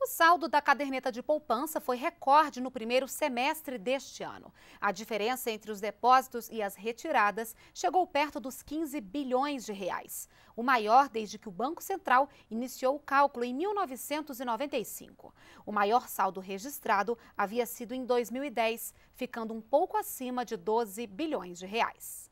O saldo da caderneta de poupança foi recorde no primeiro semestre deste ano. A diferença entre os depósitos e as retiradas chegou perto dos 15 bilhões de reais, o maior desde que o Banco Central iniciou o cálculo em 1995. O maior saldo registrado havia sido em 2010, ficando um pouco acima de 12 bilhões de reais.